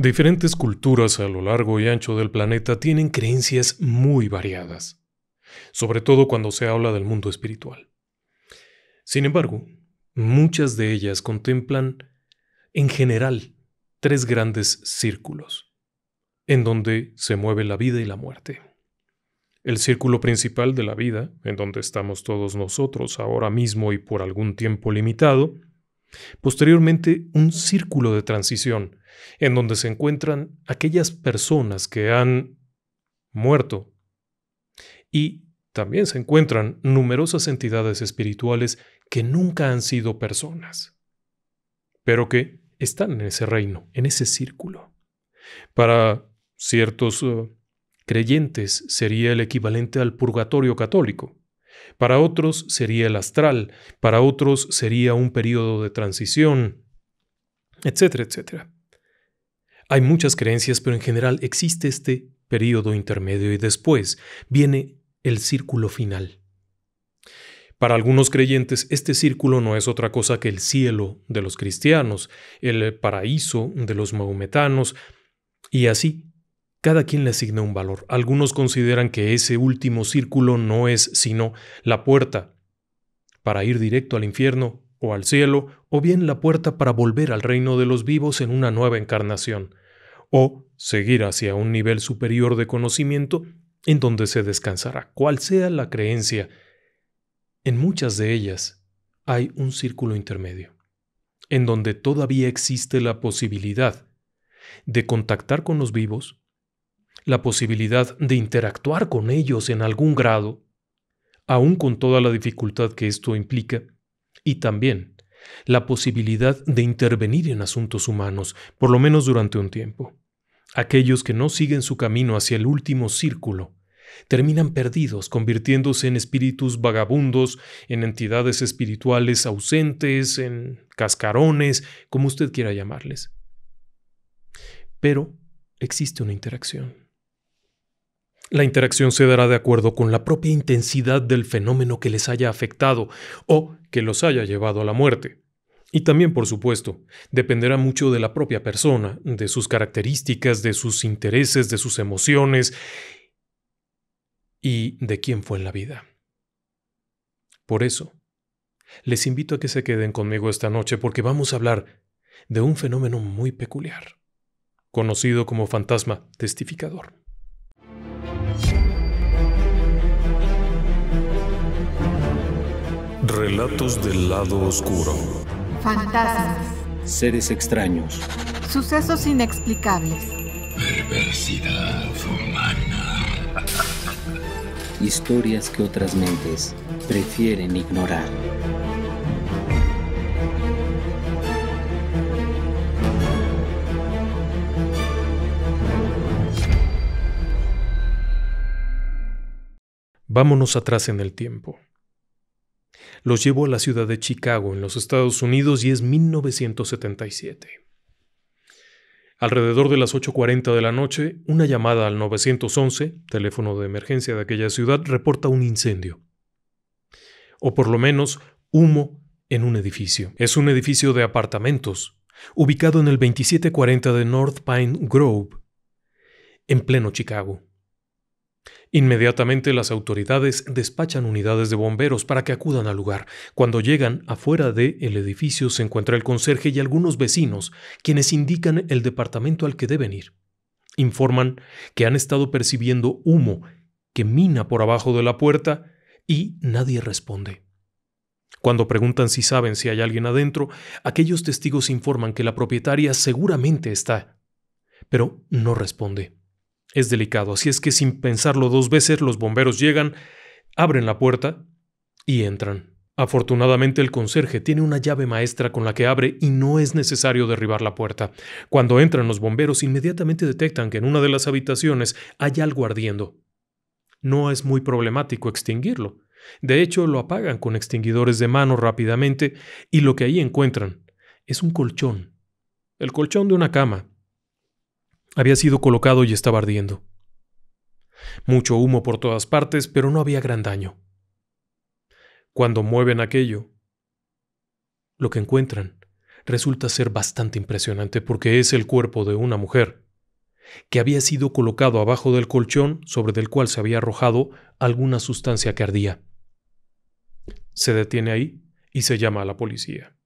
Diferentes culturas a lo largo y ancho del planeta tienen creencias muy variadas, sobre todo cuando se habla del mundo espiritual. Sin embargo, muchas de ellas contemplan, en general, tres grandes círculos, en donde se mueve la vida y la muerte. El círculo principal de la vida, en donde estamos todos nosotros ahora mismo y por algún tiempo limitado, Posteriormente, un círculo de transición, en donde se encuentran aquellas personas que han muerto. Y también se encuentran numerosas entidades espirituales que nunca han sido personas, pero que están en ese reino, en ese círculo. Para ciertos eh, creyentes sería el equivalente al purgatorio católico. Para otros sería el astral, para otros sería un periodo de transición, etcétera, etcétera. Hay muchas creencias, pero en general existe este periodo intermedio y después viene el círculo final. Para algunos creyentes, este círculo no es otra cosa que el cielo de los cristianos, el paraíso de los maometanos, y así cada quien le asigna un valor. Algunos consideran que ese último círculo no es sino la puerta para ir directo al infierno o al cielo, o bien la puerta para volver al reino de los vivos en una nueva encarnación, o seguir hacia un nivel superior de conocimiento en donde se descansará, cual sea la creencia. En muchas de ellas hay un círculo intermedio, en donde todavía existe la posibilidad de contactar con los vivos la posibilidad de interactuar con ellos en algún grado, aun con toda la dificultad que esto implica, y también la posibilidad de intervenir en asuntos humanos, por lo menos durante un tiempo. Aquellos que no siguen su camino hacia el último círculo terminan perdidos, convirtiéndose en espíritus vagabundos, en entidades espirituales ausentes, en cascarones, como usted quiera llamarles. Pero existe una interacción. La interacción se dará de acuerdo con la propia intensidad del fenómeno que les haya afectado o que los haya llevado a la muerte. Y también, por supuesto, dependerá mucho de la propia persona, de sus características, de sus intereses, de sus emociones y de quién fue en la vida. Por eso, les invito a que se queden conmigo esta noche porque vamos a hablar de un fenómeno muy peculiar, conocido como fantasma testificador. Relatos del lado oscuro. Fantasmas. Seres extraños. Sucesos inexplicables. Perversidad humana. Historias que otras mentes prefieren ignorar. Vámonos atrás en el tiempo los llevo a la ciudad de Chicago, en los Estados Unidos, y es 1977. Alrededor de las 8.40 de la noche, una llamada al 911, teléfono de emergencia de aquella ciudad, reporta un incendio. O por lo menos humo en un edificio. Es un edificio de apartamentos, ubicado en el 2740 de North Pine Grove, en pleno Chicago. Inmediatamente las autoridades despachan unidades de bomberos para que acudan al lugar. Cuando llegan, afuera de edificio se encuentra el conserje y algunos vecinos, quienes indican el departamento al que deben ir. Informan que han estado percibiendo humo que mina por abajo de la puerta y nadie responde. Cuando preguntan si saben si hay alguien adentro, aquellos testigos informan que la propietaria seguramente está, pero no responde es delicado, así es que sin pensarlo dos veces los bomberos llegan, abren la puerta y entran. Afortunadamente el conserje tiene una llave maestra con la que abre y no es necesario derribar la puerta. Cuando entran los bomberos inmediatamente detectan que en una de las habitaciones hay algo ardiendo. No es muy problemático extinguirlo. De hecho, lo apagan con extinguidores de mano rápidamente y lo que ahí encuentran es un colchón. El colchón de una cama, había sido colocado y estaba ardiendo. Mucho humo por todas partes, pero no había gran daño. Cuando mueven aquello, lo que encuentran resulta ser bastante impresionante porque es el cuerpo de una mujer, que había sido colocado abajo del colchón sobre del cual se había arrojado alguna sustancia que ardía. Se detiene ahí y se llama a la policía.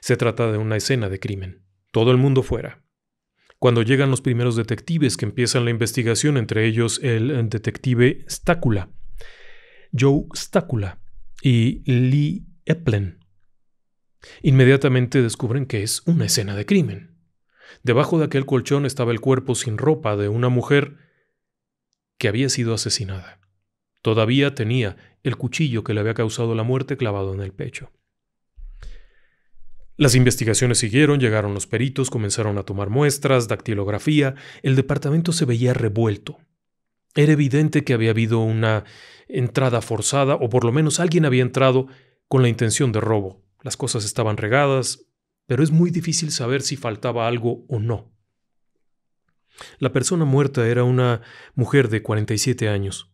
Se trata de una escena de crimen. Todo el mundo fuera cuando llegan los primeros detectives que empiezan la investigación, entre ellos el eh, detective Stacula, Joe Stacula y Lee Eplen. Inmediatamente descubren que es una escena de crimen. Debajo de aquel colchón estaba el cuerpo sin ropa de una mujer que había sido asesinada. Todavía tenía el cuchillo que le había causado la muerte clavado en el pecho. Las investigaciones siguieron, llegaron los peritos, comenzaron a tomar muestras, dactilografía, el departamento se veía revuelto. Era evidente que había habido una entrada forzada, o por lo menos alguien había entrado con la intención de robo. Las cosas estaban regadas, pero es muy difícil saber si faltaba algo o no. La persona muerta era una mujer de 47 años.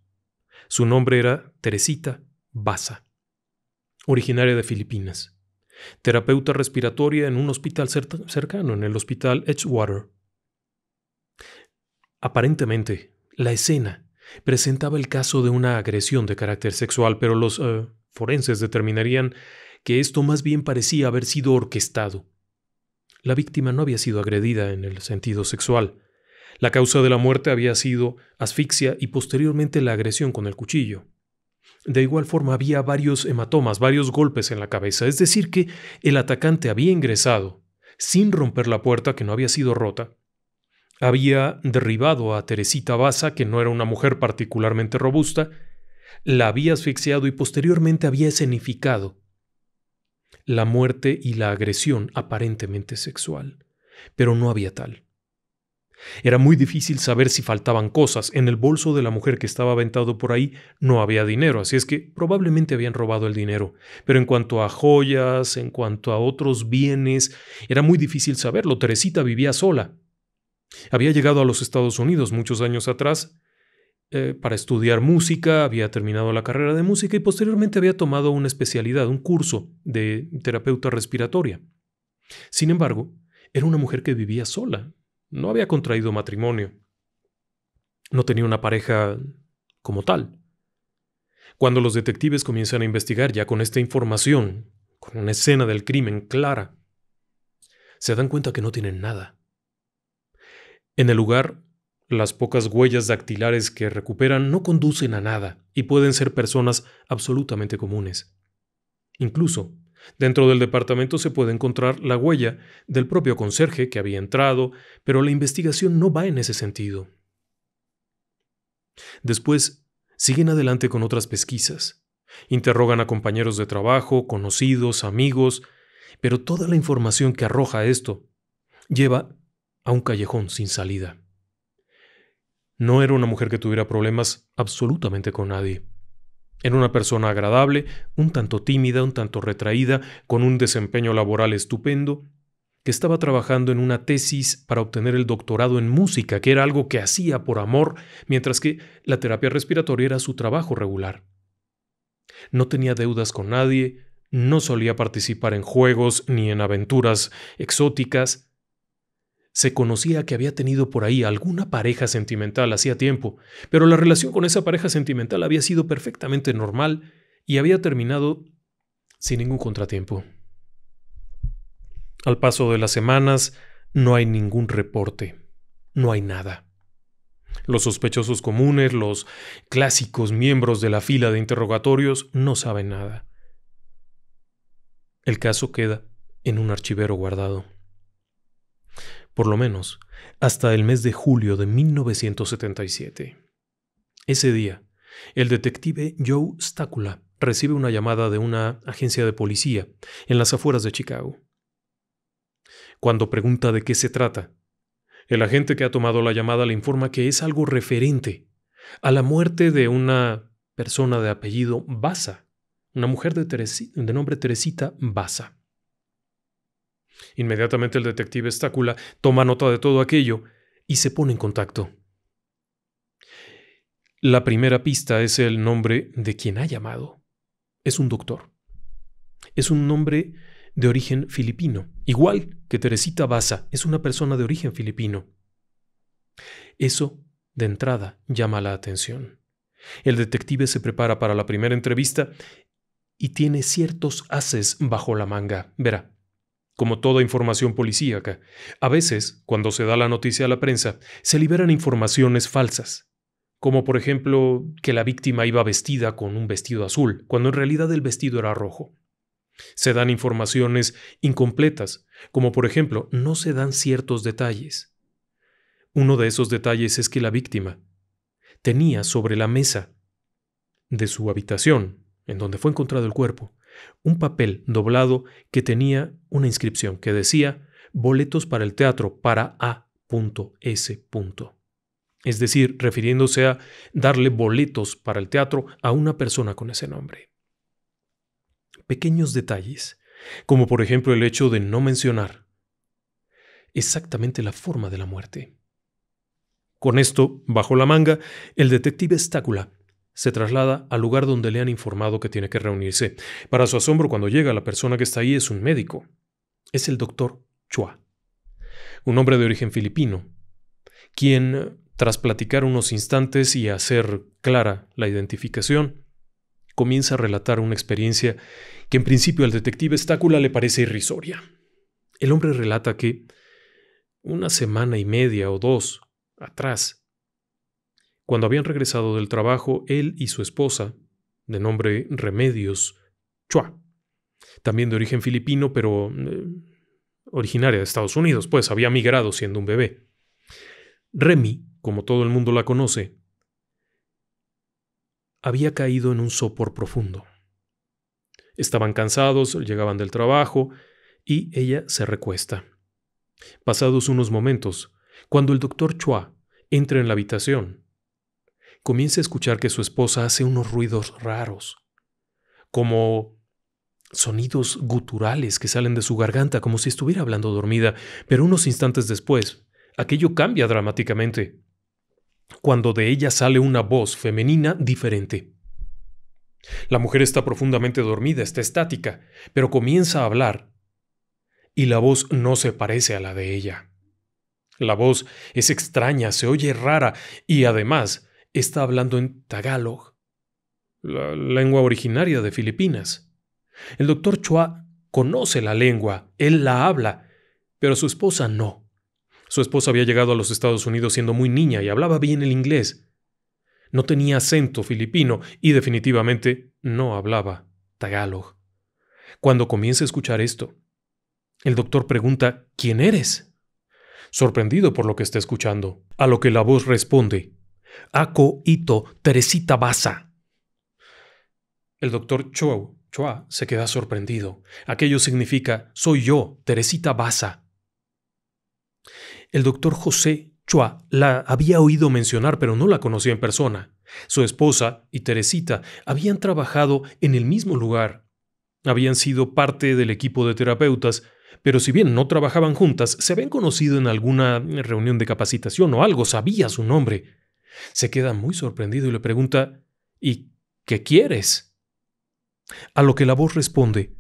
Su nombre era Teresita Baza, originaria de Filipinas terapeuta respiratoria en un hospital cercano, en el hospital Edgewater. Aparentemente, la escena presentaba el caso de una agresión de carácter sexual, pero los eh, forenses determinarían que esto más bien parecía haber sido orquestado. La víctima no había sido agredida en el sentido sexual. La causa de la muerte había sido asfixia y posteriormente la agresión con el cuchillo. De igual forma había varios hematomas, varios golpes en la cabeza, es decir, que el atacante había ingresado sin romper la puerta que no había sido rota, había derribado a Teresita Baza, que no era una mujer particularmente robusta, la había asfixiado y posteriormente había escenificado la muerte y la agresión aparentemente sexual. Pero no había tal. Era muy difícil saber si faltaban cosas. En el bolso de la mujer que estaba aventado por ahí no había dinero, así es que probablemente habían robado el dinero. Pero en cuanto a joyas, en cuanto a otros bienes, era muy difícil saberlo. Teresita vivía sola. Había llegado a los Estados Unidos muchos años atrás eh, para estudiar música, había terminado la carrera de música y posteriormente había tomado una especialidad, un curso de terapeuta respiratoria. Sin embargo, era una mujer que vivía sola, no había contraído matrimonio. No tenía una pareja como tal. Cuando los detectives comienzan a investigar ya con esta información, con una escena del crimen clara, se dan cuenta que no tienen nada. En el lugar, las pocas huellas dactilares que recuperan no conducen a nada y pueden ser personas absolutamente comunes. Incluso Dentro del departamento se puede encontrar la huella del propio conserje que había entrado, pero la investigación no va en ese sentido. Después, siguen adelante con otras pesquisas. Interrogan a compañeros de trabajo, conocidos, amigos, pero toda la información que arroja esto lleva a un callejón sin salida. No era una mujer que tuviera problemas absolutamente con nadie. Era una persona agradable, un tanto tímida, un tanto retraída, con un desempeño laboral estupendo, que estaba trabajando en una tesis para obtener el doctorado en música, que era algo que hacía por amor, mientras que la terapia respiratoria era su trabajo regular. No tenía deudas con nadie, no solía participar en juegos ni en aventuras exóticas, se conocía que había tenido por ahí alguna pareja sentimental hacía tiempo, pero la relación con esa pareja sentimental había sido perfectamente normal y había terminado sin ningún contratiempo. Al paso de las semanas, no hay ningún reporte, no hay nada. Los sospechosos comunes, los clásicos miembros de la fila de interrogatorios, no saben nada. El caso queda en un archivero guardado por lo menos hasta el mes de julio de 1977. Ese día, el detective Joe Stacula recibe una llamada de una agencia de policía en las afueras de Chicago. Cuando pregunta de qué se trata, el agente que ha tomado la llamada le informa que es algo referente a la muerte de una persona de apellido Baza, una mujer de, de nombre Teresita Baza. Inmediatamente el detective Estácula toma nota de todo aquello y se pone en contacto. La primera pista es el nombre de quien ha llamado. Es un doctor. Es un nombre de origen filipino, igual que Teresita Baza, es una persona de origen filipino. Eso, de entrada, llama la atención. El detective se prepara para la primera entrevista y tiene ciertos haces bajo la manga. Verá, como toda información policíaca. A veces, cuando se da la noticia a la prensa, se liberan informaciones falsas, como por ejemplo que la víctima iba vestida con un vestido azul, cuando en realidad el vestido era rojo. Se dan informaciones incompletas, como por ejemplo no se dan ciertos detalles. Uno de esos detalles es que la víctima tenía sobre la mesa de su habitación, en donde fue encontrado el cuerpo, un papel doblado que tenía una inscripción que decía boletos para el teatro para A.S. Es decir, refiriéndose a darle boletos para el teatro a una persona con ese nombre. Pequeños detalles, como por ejemplo el hecho de no mencionar exactamente la forma de la muerte. Con esto, bajo la manga, el detective estácula se traslada al lugar donde le han informado que tiene que reunirse. Para su asombro, cuando llega, la persona que está ahí es un médico. Es el doctor Chua, un hombre de origen filipino, quien, tras platicar unos instantes y hacer clara la identificación, comienza a relatar una experiencia que en principio al detective Estácula le parece irrisoria. El hombre relata que, una semana y media o dos atrás, cuando habían regresado del trabajo, él y su esposa, de nombre Remedios Chua, también de origen filipino, pero eh, originaria de Estados Unidos, pues había migrado siendo un bebé. Remy, como todo el mundo la conoce, había caído en un sopor profundo. Estaban cansados, llegaban del trabajo, y ella se recuesta. Pasados unos momentos, cuando el doctor Chua entra en la habitación, comienza a escuchar que su esposa hace unos ruidos raros, como sonidos guturales que salen de su garganta como si estuviera hablando dormida, pero unos instantes después, aquello cambia dramáticamente, cuando de ella sale una voz femenina diferente. La mujer está profundamente dormida, está estática, pero comienza a hablar, y la voz no se parece a la de ella. La voz es extraña, se oye rara, y además está hablando en tagalog, la lengua originaria de Filipinas. El doctor Chua conoce la lengua, él la habla, pero su esposa no. Su esposa había llegado a los Estados Unidos siendo muy niña y hablaba bien el inglés. No tenía acento filipino y definitivamente no hablaba tagalog. Cuando comienza a escuchar esto, el doctor pregunta, ¿quién eres? Sorprendido por lo que está escuchando, a lo que la voz responde, Aco Ito, Teresita Baza. El doctor Choa, Choa se queda sorprendido. Aquello significa soy yo, Teresita Baza. El doctor José Chua la había oído mencionar, pero no la conocía en persona. Su esposa y Teresita habían trabajado en el mismo lugar. Habían sido parte del equipo de terapeutas, pero si bien no trabajaban juntas, se habían conocido en alguna reunión de capacitación o algo, sabía su nombre. Se queda muy sorprendido y le pregunta, ¿Y qué quieres? A lo que la voz responde,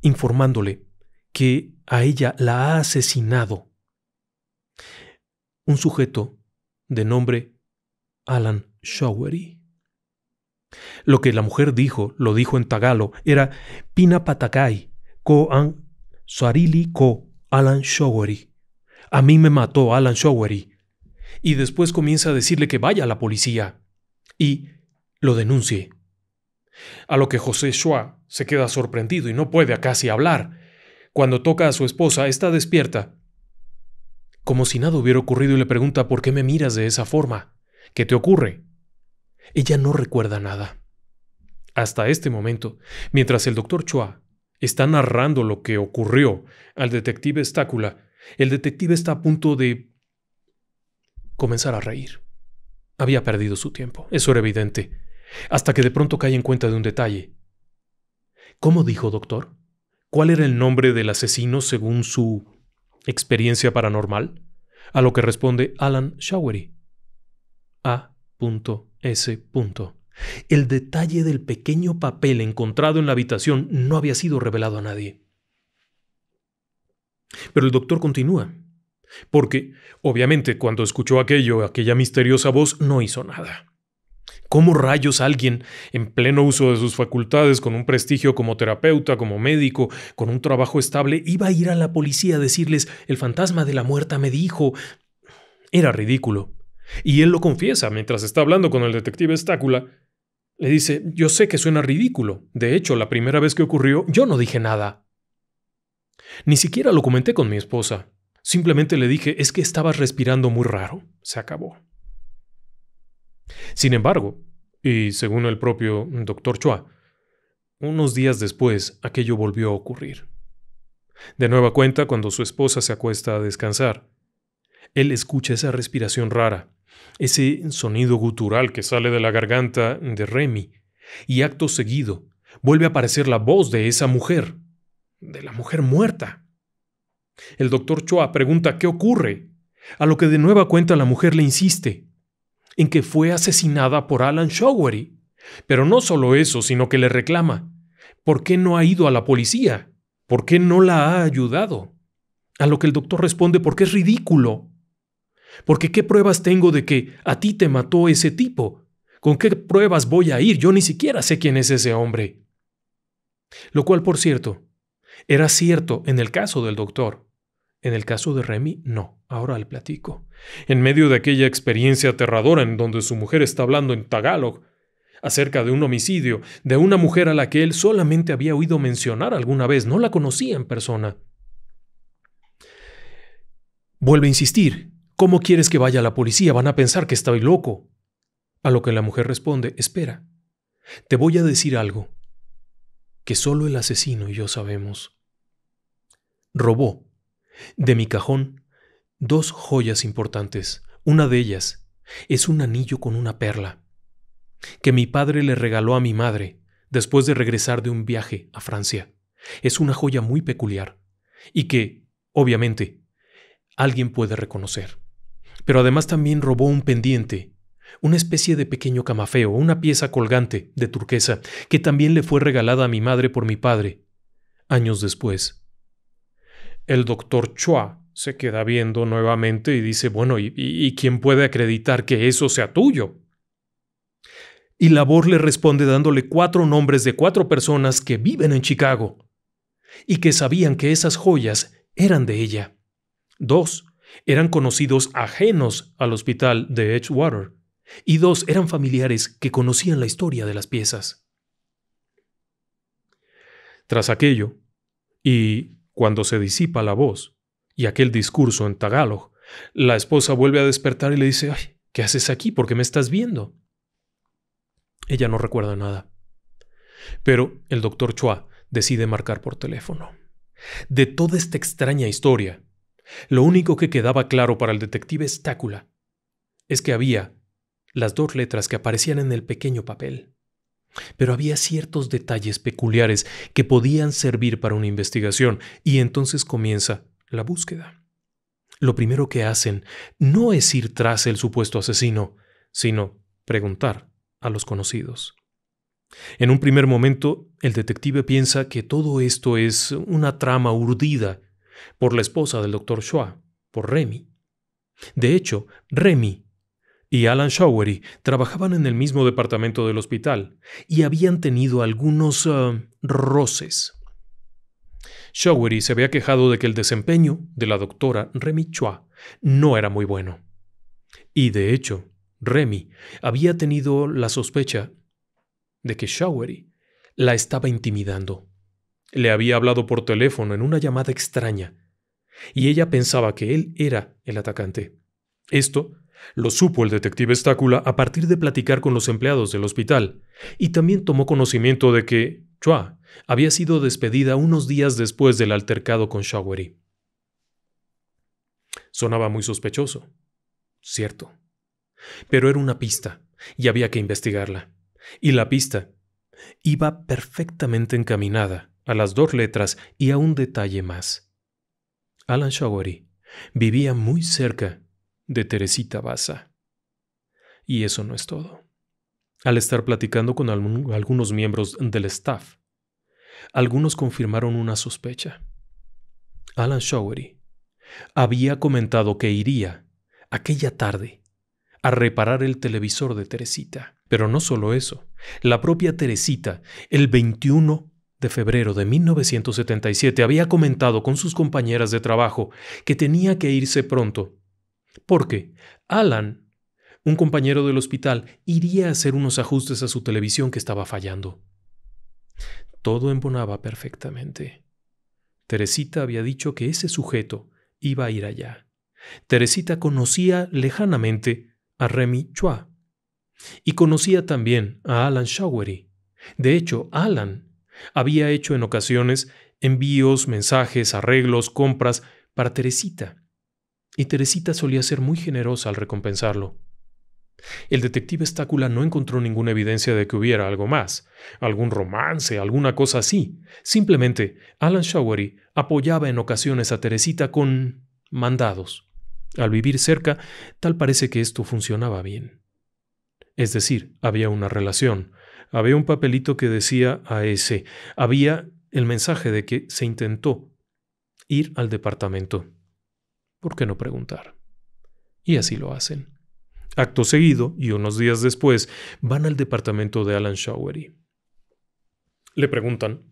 informándole que a ella la ha asesinado. Un sujeto de nombre Alan Showery. Lo que la mujer dijo, lo dijo en tagalo, era Pina Patakai, Ko An Suarili Ko Alan Showery. A mí me mató Alan Showery y después comienza a decirle que vaya a la policía y lo denuncie. A lo que José Schwa se queda sorprendido y no puede casi hablar. Cuando toca a su esposa, está despierta, como si nada hubiera ocurrido, y le pregunta ¿por qué me miras de esa forma? ¿Qué te ocurre? Ella no recuerda nada. Hasta este momento, mientras el doctor Chua está narrando lo que ocurrió al detective Estácula, el detective está a punto de comenzar a reír. Había perdido su tiempo, eso era evidente, hasta que de pronto cae en cuenta de un detalle. ¿Cómo dijo, doctor? ¿Cuál era el nombre del asesino según su experiencia paranormal? A lo que responde Alan Showery. A.S. El detalle del pequeño papel encontrado en la habitación no había sido revelado a nadie. Pero el doctor continúa. Porque, obviamente, cuando escuchó aquello, aquella misteriosa voz, no hizo nada. ¿Cómo rayos alguien, en pleno uso de sus facultades, con un prestigio como terapeuta, como médico, con un trabajo estable, iba a ir a la policía a decirles, el fantasma de la muerta me dijo? Era ridículo. Y él lo confiesa mientras está hablando con el detective Estácula. Le dice, yo sé que suena ridículo. De hecho, la primera vez que ocurrió, yo no dije nada. Ni siquiera lo comenté con mi esposa. Simplemente le dije, es que estabas respirando muy raro. Se acabó. Sin embargo, y según el propio doctor Choa, unos días después aquello volvió a ocurrir. De nueva cuenta, cuando su esposa se acuesta a descansar, él escucha esa respiración rara, ese sonido gutural que sale de la garganta de Remy, y acto seguido vuelve a aparecer la voz de esa mujer, de la mujer muerta. El doctor Choa pregunta qué ocurre, a lo que de nueva cuenta la mujer le insiste en que fue asesinada por Alan Showery. Pero no solo eso, sino que le reclama, ¿por qué no ha ido a la policía? ¿Por qué no la ha ayudado? A lo que el doctor responde, porque es ridículo. Porque ¿qué pruebas tengo de que a ti te mató ese tipo? ¿Con qué pruebas voy a ir? Yo ni siquiera sé quién es ese hombre. Lo cual, por cierto, era cierto en el caso del doctor. En el caso de Remy, no, ahora le platico. En medio de aquella experiencia aterradora en donde su mujer está hablando en tagalog, acerca de un homicidio, de una mujer a la que él solamente había oído mencionar alguna vez, no la conocía en persona. Vuelve a insistir, ¿cómo quieres que vaya la policía? Van a pensar que estoy loco. A lo que la mujer responde, espera, te voy a decir algo que solo el asesino y yo sabemos. Robó de mi cajón, dos joyas importantes. Una de ellas es un anillo con una perla, que mi padre le regaló a mi madre después de regresar de un viaje a Francia. Es una joya muy peculiar y que, obviamente, alguien puede reconocer. Pero además también robó un pendiente, una especie de pequeño camafeo, una pieza colgante de turquesa, que también le fue regalada a mi madre por mi padre, años después. El doctor Chua se queda viendo nuevamente y dice, bueno, ¿y, ¿y, quién puede acreditar que eso sea tuyo? Y Labor le responde dándole cuatro nombres de cuatro personas que viven en Chicago y que sabían que esas joyas eran de ella. Dos eran conocidos ajenos al hospital de Edgewater y dos eran familiares que conocían la historia de las piezas. Tras aquello, y cuando se disipa la voz y aquel discurso en Tagalog, la esposa vuelve a despertar y le dice, ¿qué haces aquí? ¿Por qué me estás viendo? Ella no recuerda nada. Pero el doctor Chua decide marcar por teléfono. De toda esta extraña historia, lo único que quedaba claro para el detective Estácula es que había las dos letras que aparecían en el pequeño papel. Pero había ciertos detalles peculiares que podían servir para una investigación y entonces comienza la búsqueda. Lo primero que hacen no es ir tras el supuesto asesino, sino preguntar a los conocidos. En un primer momento, el detective piensa que todo esto es una trama urdida por la esposa del doctor Schwa, por Remy. De hecho, Remy y Alan Showery trabajaban en el mismo departamento del hospital y habían tenido algunos ah, roces. Showery se había quejado de que el desempeño de la doctora Remy Chua no era muy bueno. Y de hecho, Remy había tenido la sospecha de que Showery la estaba intimidando. Le había hablado por teléfono en una llamada extraña y ella pensaba que él era el atacante. Esto lo supo el detective Estácula a partir de platicar con los empleados del hospital, y también tomó conocimiento de que Chua había sido despedida unos días después del altercado con Shawery. Sonaba muy sospechoso, cierto, pero era una pista, y había que investigarla. Y la pista iba perfectamente encaminada a las dos letras y a un detalle más. Alan Shawery vivía muy cerca de Teresita Baza. Y eso no es todo. Al estar platicando con algunos miembros del staff, algunos confirmaron una sospecha. Alan Showery había comentado que iría aquella tarde a reparar el televisor de Teresita. Pero no solo eso, la propia Teresita, el 21 de febrero de 1977, había comentado con sus compañeras de trabajo que tenía que irse pronto porque Alan, un compañero del hospital, iría a hacer unos ajustes a su televisión que estaba fallando. Todo embonaba perfectamente. Teresita había dicho que ese sujeto iba a ir allá. Teresita conocía lejanamente a Remy Chua y conocía también a Alan Showery. De hecho, Alan había hecho en ocasiones envíos, mensajes, arreglos, compras para Teresita y Teresita solía ser muy generosa al recompensarlo. El detective Estácula no encontró ninguna evidencia de que hubiera algo más, algún romance, alguna cosa así. Simplemente, Alan Showery apoyaba en ocasiones a Teresita con mandados. Al vivir cerca, tal parece que esto funcionaba bien. Es decir, había una relación, había un papelito que decía a ese, había el mensaje de que se intentó ir al departamento. ¿por qué no preguntar? Y así lo hacen. Acto seguido, y unos días después, van al departamento de Alan Showery. Le preguntan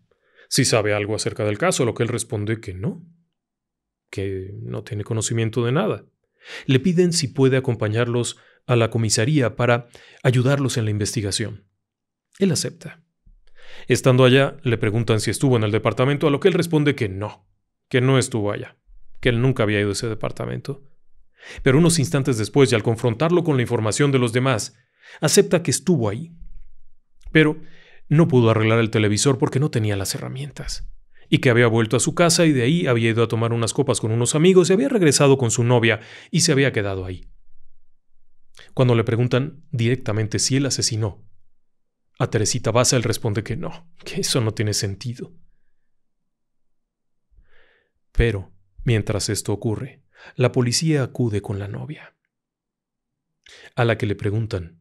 si sabe algo acerca del caso, a lo que él responde que no, que no tiene conocimiento de nada. Le piden si puede acompañarlos a la comisaría para ayudarlos en la investigación. Él acepta. Estando allá, le preguntan si estuvo en el departamento, a lo que él responde que no, que no estuvo allá que él nunca había ido a ese departamento. Pero unos instantes después, y al confrontarlo con la información de los demás, acepta que estuvo ahí. Pero no pudo arreglar el televisor porque no tenía las herramientas, y que había vuelto a su casa y de ahí había ido a tomar unas copas con unos amigos y había regresado con su novia y se había quedado ahí. Cuando le preguntan directamente si él asesinó, a Teresita Baza él responde que no, que eso no tiene sentido. Pero Mientras esto ocurre, la policía acude con la novia, a la que le preguntan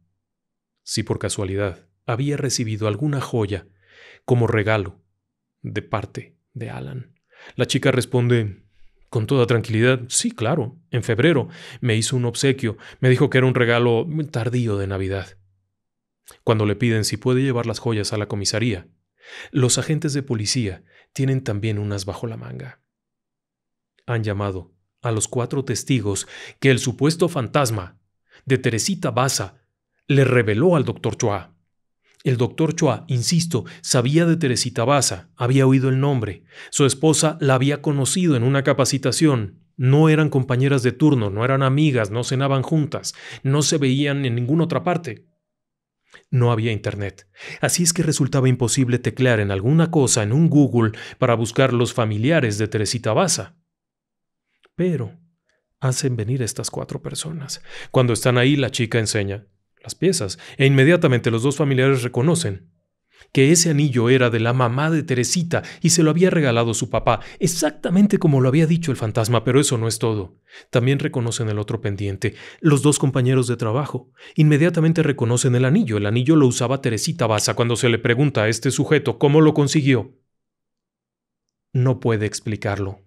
si por casualidad había recibido alguna joya como regalo de parte de Alan. La chica responde con toda tranquilidad, sí, claro, en febrero me hizo un obsequio, me dijo que era un regalo tardío de Navidad. Cuando le piden si puede llevar las joyas a la comisaría, los agentes de policía tienen también unas bajo la manga han llamado a los cuatro testigos que el supuesto fantasma de Teresita Baza le reveló al doctor Chua. El doctor Chua, insisto, sabía de Teresita Baza, había oído el nombre. Su esposa la había conocido en una capacitación. No eran compañeras de turno, no eran amigas, no cenaban juntas, no se veían en ninguna otra parte. No había internet, así es que resultaba imposible teclear en alguna cosa en un Google para buscar los familiares de Teresita Baza. Pero hacen venir estas cuatro personas. Cuando están ahí, la chica enseña las piezas e inmediatamente los dos familiares reconocen que ese anillo era de la mamá de Teresita y se lo había regalado su papá, exactamente como lo había dicho el fantasma, pero eso no es todo. También reconocen el otro pendiente, los dos compañeros de trabajo. Inmediatamente reconocen el anillo, el anillo lo usaba Teresita Baza cuando se le pregunta a este sujeto cómo lo consiguió. No puede explicarlo.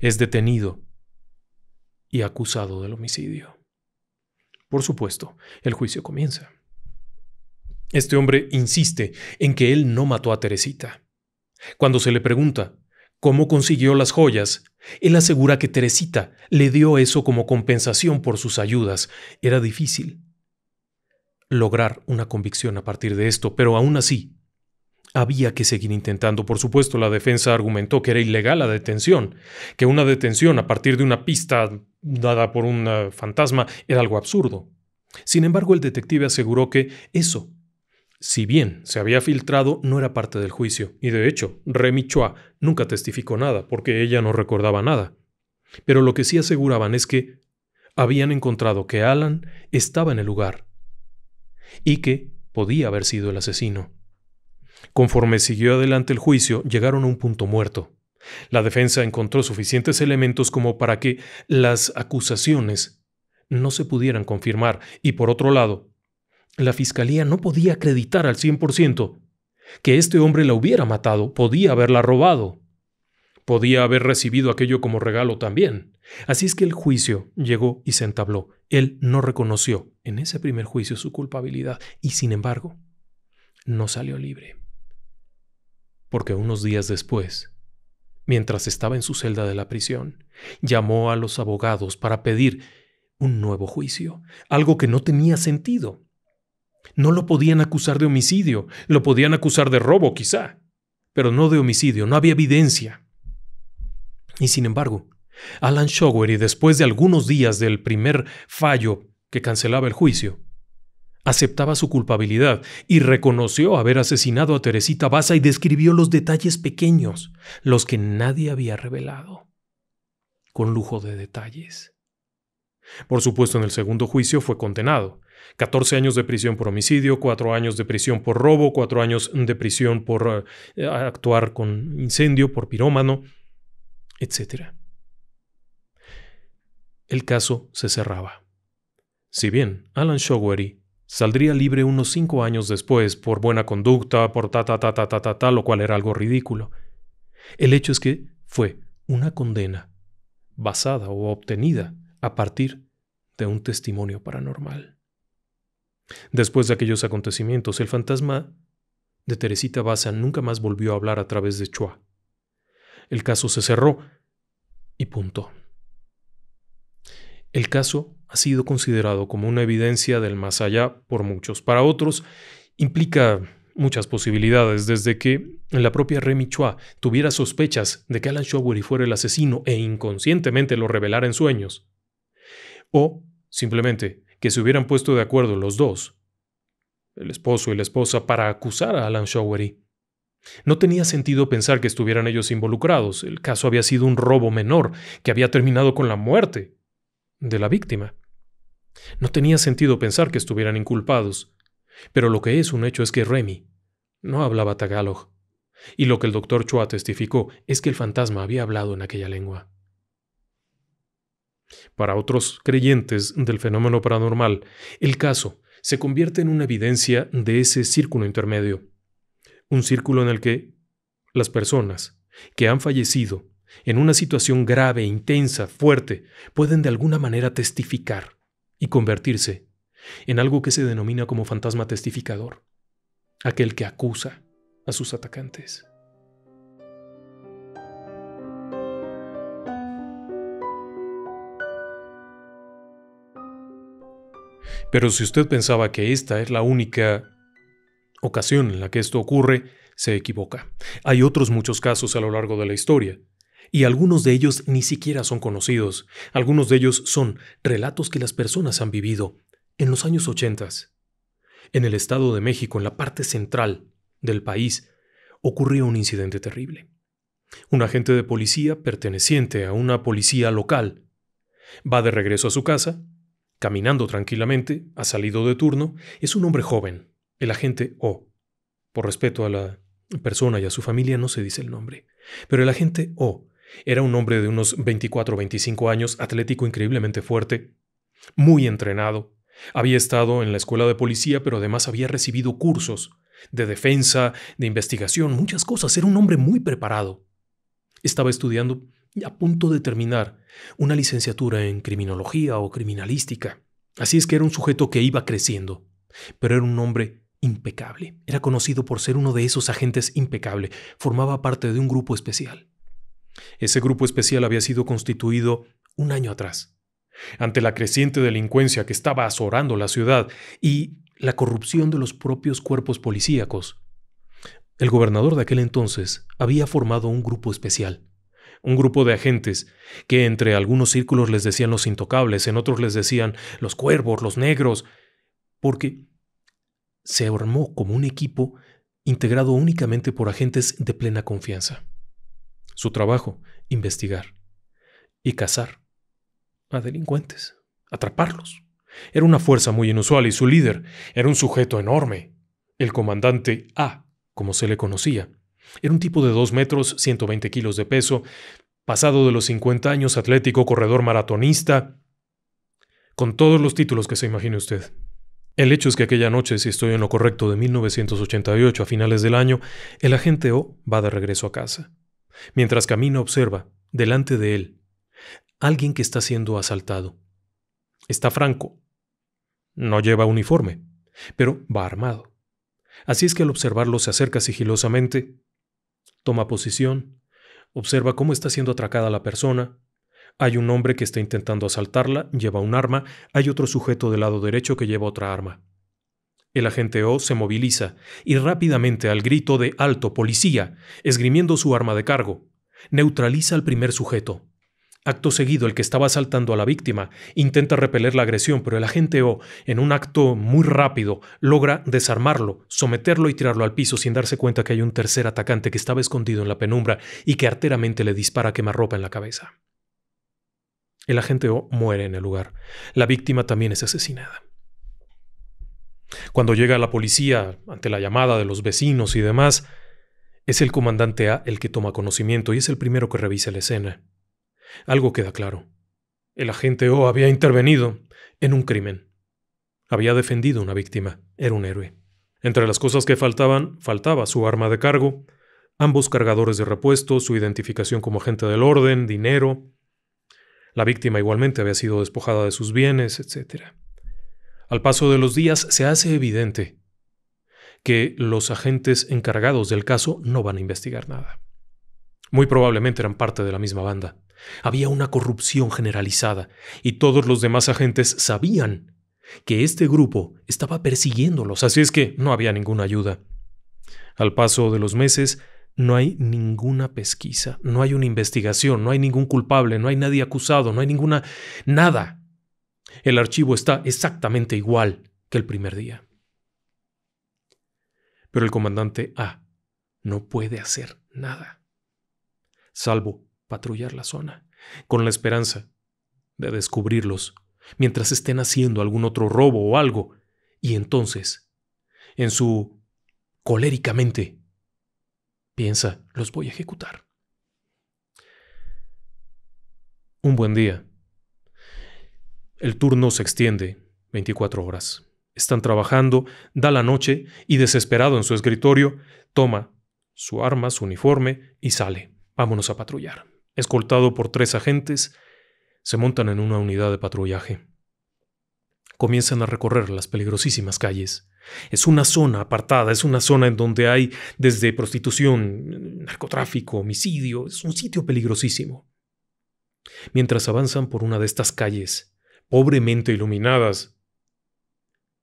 Es detenido y acusado del homicidio. Por supuesto, el juicio comienza. Este hombre insiste en que él no mató a Teresita. Cuando se le pregunta cómo consiguió las joyas, él asegura que Teresita le dio eso como compensación por sus ayudas. Era difícil lograr una convicción a partir de esto, pero aún así había que seguir intentando. Por supuesto, la defensa argumentó que era ilegal la detención, que una detención a partir de una pista dada por un eh, fantasma era algo absurdo. Sin embargo, el detective aseguró que eso, si bien se había filtrado, no era parte del juicio, y de hecho, Remy Chua nunca testificó nada, porque ella no recordaba nada. Pero lo que sí aseguraban es que habían encontrado que Alan estaba en el lugar y que podía haber sido el asesino. Conforme siguió adelante el juicio, llegaron a un punto muerto. La defensa encontró suficientes elementos como para que las acusaciones no se pudieran confirmar y por otro lado, la fiscalía no podía acreditar al 100% que este hombre la hubiera matado, podía haberla robado, podía haber recibido aquello como regalo también. Así es que el juicio llegó y se entabló. Él no reconoció en ese primer juicio su culpabilidad y sin embargo no salió libre porque unos días después, mientras estaba en su celda de la prisión, llamó a los abogados para pedir un nuevo juicio, algo que no tenía sentido. No lo podían acusar de homicidio, lo podían acusar de robo quizá, pero no de homicidio, no había evidencia. Y sin embargo, Alan y después de algunos días del primer fallo que cancelaba el juicio, aceptaba su culpabilidad y reconoció haber asesinado a Teresita Baza y describió los detalles pequeños, los que nadie había revelado, con lujo de detalles. Por supuesto, en el segundo juicio fue condenado. 14 años de prisión por homicidio, 4 años de prisión por robo, 4 años de prisión por eh, actuar con incendio, por pirómano, etc. El caso se cerraba. Si bien Alan Showery Saldría libre unos cinco años después por buena conducta, por ta ta ta ta ta lo cual era algo ridículo. El hecho es que fue una condena basada o obtenida a partir de un testimonio paranormal. Después de aquellos acontecimientos, el fantasma de Teresita Baza nunca más volvió a hablar a través de Chua. El caso se cerró y punto. El caso ha sido considerado como una evidencia del más allá por muchos. Para otros, implica muchas posibilidades, desde que la propia Remy Chua tuviera sospechas de que Alan Showery fuera el asesino e inconscientemente lo revelara en sueños. O, simplemente, que se hubieran puesto de acuerdo los dos, el esposo y la esposa, para acusar a Alan Showery. No tenía sentido pensar que estuvieran ellos involucrados. El caso había sido un robo menor que había terminado con la muerte de la víctima. No tenía sentido pensar que estuvieran inculpados, pero lo que es un hecho es que Remy no hablaba tagalog, y lo que el doctor Chua testificó es que el fantasma había hablado en aquella lengua. Para otros creyentes del fenómeno paranormal, el caso se convierte en una evidencia de ese círculo intermedio, un círculo en el que las personas que han fallecido en una situación grave, intensa, fuerte, pueden de alguna manera testificar y convertirse en algo que se denomina como fantasma testificador, aquel que acusa a sus atacantes. Pero si usted pensaba que esta es la única ocasión en la que esto ocurre, se equivoca. Hay otros muchos casos a lo largo de la historia, y algunos de ellos ni siquiera son conocidos. Algunos de ellos son relatos que las personas han vivido en los años 80. En el Estado de México, en la parte central del país, ocurrió un incidente terrible. Un agente de policía perteneciente a una policía local va de regreso a su casa, caminando tranquilamente, ha salido de turno, es un hombre joven, el agente O. Por respeto a la persona y a su familia no se dice el nombre, pero el agente O era un hombre de unos 24 o 25 años, atlético increíblemente fuerte, muy entrenado. Había estado en la escuela de policía, pero además había recibido cursos de defensa, de investigación, muchas cosas. Era un hombre muy preparado. Estaba estudiando y a punto de terminar una licenciatura en criminología o criminalística. Así es que era un sujeto que iba creciendo, pero era un hombre impecable. Era conocido por ser uno de esos agentes impecables. Formaba parte de un grupo especial. Ese grupo especial había sido constituido un año atrás, ante la creciente delincuencia que estaba azorando la ciudad y la corrupción de los propios cuerpos policíacos. El gobernador de aquel entonces había formado un grupo especial, un grupo de agentes que entre algunos círculos les decían los intocables, en otros les decían los cuervos, los negros, porque se armó como un equipo integrado únicamente por agentes de plena confianza. Su trabajo, investigar y cazar a delincuentes, atraparlos. Era una fuerza muy inusual y su líder era un sujeto enorme, el comandante A, como se le conocía. Era un tipo de 2 metros, 120 kilos de peso, pasado de los 50 años, atlético, corredor maratonista, con todos los títulos que se imagine usted. El hecho es que aquella noche, si estoy en lo correcto, de 1988 a finales del año, el agente O va de regreso a casa. Mientras camina observa, delante de él, alguien que está siendo asaltado. Está franco. No lleva uniforme, pero va armado. Así es que al observarlo se acerca sigilosamente, toma posición, observa cómo está siendo atracada la persona, hay un hombre que está intentando asaltarla, lleva un arma, hay otro sujeto del lado derecho que lleva otra arma. El agente O se moviliza y rápidamente al grito de alto policía, esgrimiendo su arma de cargo, neutraliza al primer sujeto. Acto seguido, el que estaba asaltando a la víctima intenta repeler la agresión, pero el agente O, en un acto muy rápido, logra desarmarlo, someterlo y tirarlo al piso sin darse cuenta que hay un tercer atacante que estaba escondido en la penumbra y que arteramente le dispara quemarropa en la cabeza. El agente O muere en el lugar. La víctima también es asesinada. Cuando llega la policía, ante la llamada de los vecinos y demás, es el comandante A el que toma conocimiento y es el primero que revisa la escena. Algo queda claro. El agente O había intervenido en un crimen. Había defendido a una víctima. Era un héroe. Entre las cosas que faltaban, faltaba su arma de cargo, ambos cargadores de repuesto, su identificación como agente del orden, dinero. La víctima igualmente había sido despojada de sus bienes, etcétera. Al paso de los días se hace evidente que los agentes encargados del caso no van a investigar nada. Muy probablemente eran parte de la misma banda. Había una corrupción generalizada y todos los demás agentes sabían que este grupo estaba persiguiéndolos, así es que no había ninguna ayuda. Al paso de los meses, no hay ninguna pesquisa, no hay una investigación, no hay ningún culpable, no hay nadie acusado, no hay ninguna... nada. El archivo está exactamente igual que el primer día. Pero el comandante A no puede hacer nada, salvo patrullar la zona, con la esperanza de descubrirlos mientras estén haciendo algún otro robo o algo, y entonces, en su colérica mente, piensa, los voy a ejecutar. Un buen día, el turno se extiende 24 horas. Están trabajando, da la noche y desesperado en su escritorio, toma su arma, su uniforme y sale. Vámonos a patrullar. Escoltado por tres agentes, se montan en una unidad de patrullaje. Comienzan a recorrer las peligrosísimas calles. Es una zona apartada, es una zona en donde hay desde prostitución, narcotráfico, homicidio, es un sitio peligrosísimo. Mientras avanzan por una de estas calles, pobremente iluminadas,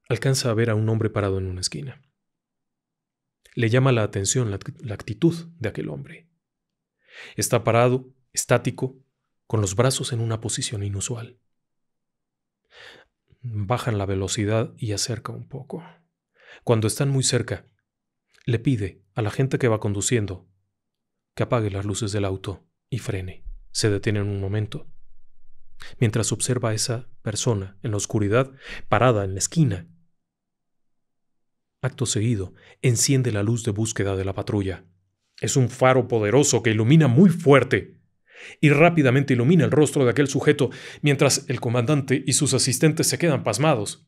alcanza a ver a un hombre parado en una esquina. Le llama la atención la, actitud de aquel hombre. Está parado, estático, con los brazos en una posición inusual. Bajan la velocidad y acerca un poco. Cuando están muy cerca, le pide a la gente que va conduciendo que apague las luces del auto y frene. Se detienen un momento mientras observa a esa persona en la oscuridad, parada en la esquina. Acto seguido, enciende la luz de búsqueda de la patrulla. Es un faro poderoso que ilumina muy fuerte y rápidamente ilumina el rostro de aquel sujeto mientras el comandante y sus asistentes se quedan pasmados,